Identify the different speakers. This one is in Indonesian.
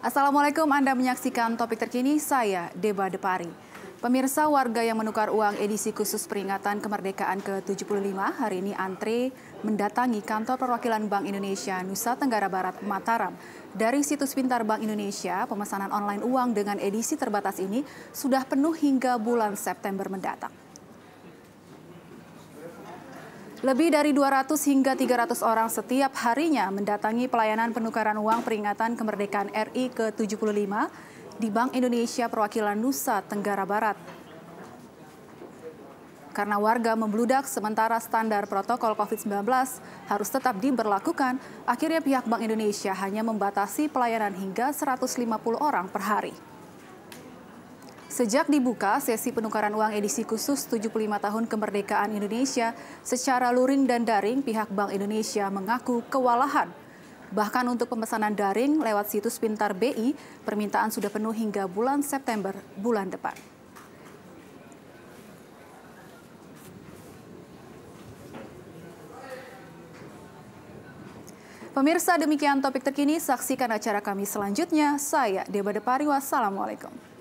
Speaker 1: Assalamualaikum Anda menyaksikan topik terkini saya Deba Depari. Pemirsa warga yang menukar uang edisi khusus peringatan kemerdekaan ke-75 hari ini antre mendatangi kantor perwakilan Bank Indonesia Nusa Tenggara Barat Mataram. Dari situs pintar Bank Indonesia, pemesanan online uang dengan edisi terbatas ini sudah penuh hingga bulan September mendatang. Lebih dari 200 hingga 300 orang setiap harinya mendatangi pelayanan penukaran uang peringatan kemerdekaan RI ke-75 di Bank Indonesia Perwakilan Nusa Tenggara Barat. Karena warga membludak sementara standar protokol COVID-19 harus tetap diberlakukan, akhirnya pihak Bank Indonesia hanya membatasi pelayanan hingga 150 orang per hari. Sejak dibuka sesi penukaran uang edisi khusus 75 tahun kemerdekaan Indonesia secara luring dan daring, pihak Bank Indonesia mengaku kewalahan. Bahkan untuk pemesanan daring lewat situs Pintar BI, permintaan sudah penuh hingga bulan September bulan depan. Pemirsa demikian topik terkini, saksikan acara kami selanjutnya. Saya Deba Depari, wassalamualaikum.